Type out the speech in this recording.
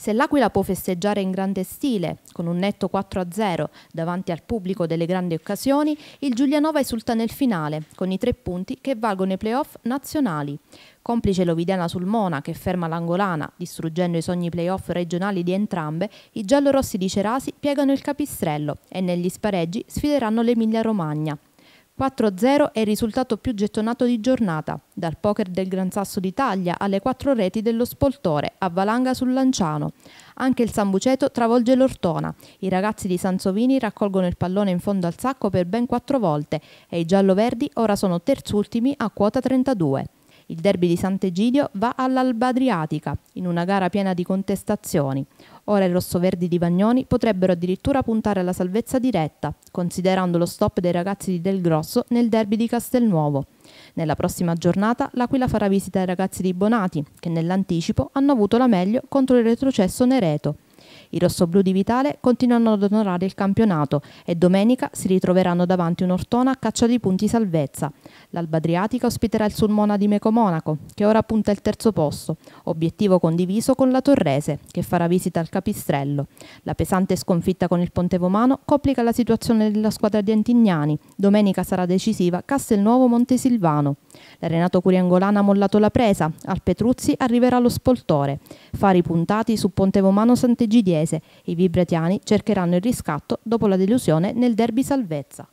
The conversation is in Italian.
Se l'Aquila può festeggiare in grande stile, con un netto 4-0 davanti al pubblico delle grandi occasioni, il Giulianova esulta nel finale, con i tre punti che valgono i playoff nazionali. Complice l'Ovidiana Sulmona che ferma l'Angolana, distruggendo i sogni playoff regionali di entrambe, i giallorossi di Cerasi piegano il capistrello e negli spareggi sfideranno l'Emilia Romagna. 4-0 è il risultato più gettonato di giornata, dal poker del Gran Sasso d'Italia alle quattro reti dello Spoltore a Valanga sul Lanciano. Anche il Sambuceto travolge l'Ortona. I ragazzi di Sansovini raccolgono il pallone in fondo al sacco per ben quattro volte e i giallo-verdi ora sono terzultimi a quota 32. Il derby di Sant'Egidio va all'Alba Adriatica, in una gara piena di contestazioni. Ora i rossoverdi di Vagnoni potrebbero addirittura puntare alla salvezza diretta, considerando lo stop dei ragazzi di Del Grosso nel derby di Castelnuovo. Nella prossima giornata l'Aquila farà visita ai ragazzi di Bonati, che nell'anticipo hanno avuto la meglio contro il retrocesso Nereto. I rossoblù di Vitale continuano ad onorare il campionato e domenica si ritroveranno davanti un Ortona a caccia di punti salvezza. L'Alba Adriatica ospiterà il Sulmona di Meco Monaco, che ora punta il terzo posto, obiettivo condiviso con la Torrese, che farà visita al Capistrello. La pesante sconfitta con il Pontevomano complica la situazione della squadra di Antignani. Domenica sarà decisiva Castelnuovo Montesilvano. L'arenato curiangolana ha mollato la presa, al Petruzzi arriverà lo spoltore. Fari puntati su Pontevomano Sant'Egidio pugliese. I vibratiani cercheranno il riscatto dopo la delusione nel derby salvezza.